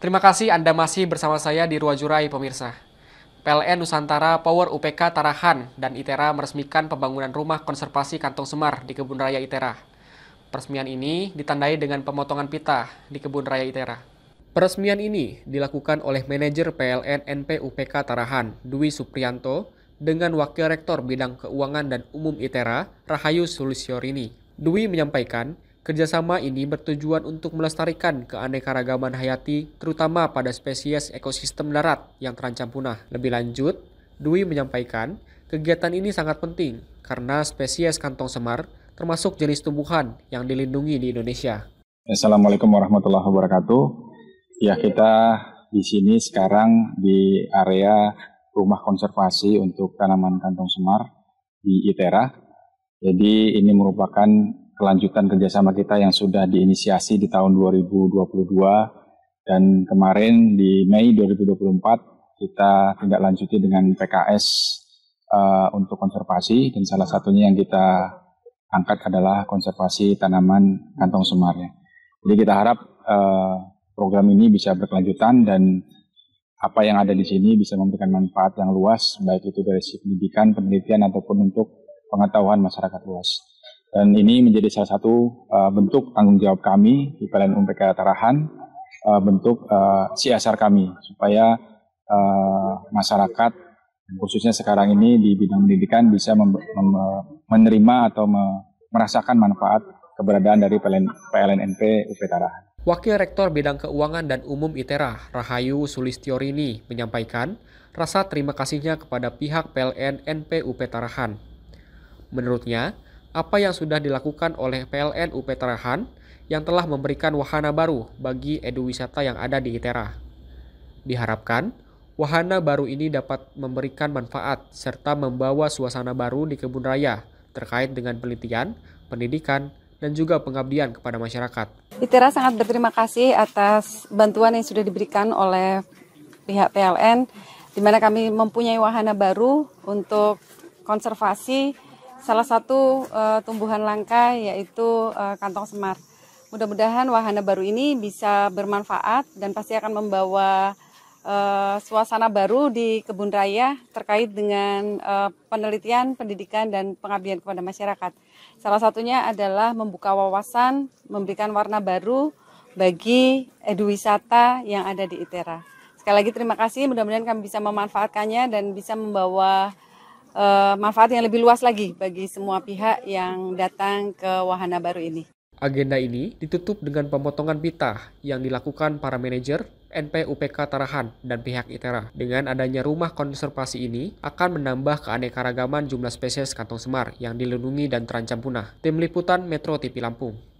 Terima kasih Anda masih bersama saya di Ruajurai, pemirsa. PLN Nusantara Power UPK Tarahan dan ITERA meresmikan pembangunan rumah konservasi kantong semar di Kebun Raya ITERA. Peresmian ini ditandai dengan pemotongan pita di Kebun Raya ITERA. Peresmian ini dilakukan oleh manajer PLN NP UPK Tarahan, Dwi Suprianto, dengan Wakil Rektor Bidang Keuangan dan Umum ITERA, Rahayu Sulisiorini. Dwi menyampaikan, Kerjasama ini bertujuan untuk melestarikan keanekaragaman hayati terutama pada spesies ekosistem darat yang terancam punah. Lebih lanjut, Dwi menyampaikan, kegiatan ini sangat penting karena spesies kantong semar termasuk jenis tumbuhan yang dilindungi di Indonesia. Assalamualaikum warahmatullahi wabarakatuh. Ya kita di sini sekarang di area rumah konservasi untuk tanaman kantong semar di Itera. Jadi ini merupakan kelanjutan kerjasama kita yang sudah diinisiasi di tahun 2022 dan kemarin di Mei 2024 kita tindak lanjuti dengan PKS uh, eh, untuk konservasi dan salah satunya yang kita angkat adalah konservasi tanaman kantong semar ya. Jadi kita harap uh, program ini bisa berkelanjutan dan apa yang ada di sini bisa memberikan manfaat yang luas baik itu dari pendidikan, penelitian ataupun untuk pengetahuan masyarakat luas. Dan ini menjadi salah satu uh, bentuk tanggung jawab kami di PLN UMPK Tarahan, uh, bentuk uh, CSR kami, supaya uh, masyarakat, khususnya sekarang ini di bidang pendidikan, bisa menerima atau me merasakan manfaat keberadaan dari PLN PLNNP UP Tarahan. Wakil Rektor Bidang Keuangan dan Umum ITERA, Rahayu Sulistiorini, menyampaikan rasa terima kasihnya kepada pihak PLN NP UP Tarahan. Menurutnya, apa yang sudah dilakukan oleh PLN UP Terahan yang telah memberikan wahana baru bagi wisata yang ada di ITERA. Diharapkan, wahana baru ini dapat memberikan manfaat serta membawa suasana baru di kebun raya terkait dengan penelitian, pendidikan, dan juga pengabdian kepada masyarakat. ITERA sangat berterima kasih atas bantuan yang sudah diberikan oleh pihak PLN, di mana kami mempunyai wahana baru untuk konservasi salah satu uh, tumbuhan langka yaitu uh, kantong semar. Mudah-mudahan wahana baru ini bisa bermanfaat dan pasti akan membawa uh, suasana baru di kebun raya terkait dengan uh, penelitian, pendidikan dan pengabdian kepada masyarakat. Salah satunya adalah membuka wawasan, memberikan warna baru bagi eduwisata yang ada di ITERA. Sekali lagi terima kasih, mudah-mudahan kami bisa memanfaatkannya dan bisa membawa uh, manfaat yang lebih luas lagi bagi semua pihak yang datang ke wahana baru ini. Agenda ini ditutup dengan pemotongan pita yang dilakukan para manajer NPUPK Tarahan dan pihak ITERA. Dengan adanya rumah konservasi ini akan menambah keanekaragaman jumlah spesies kantong semar yang dilindungi dan terancam punah. Tim Liputan Metro TV Lampung.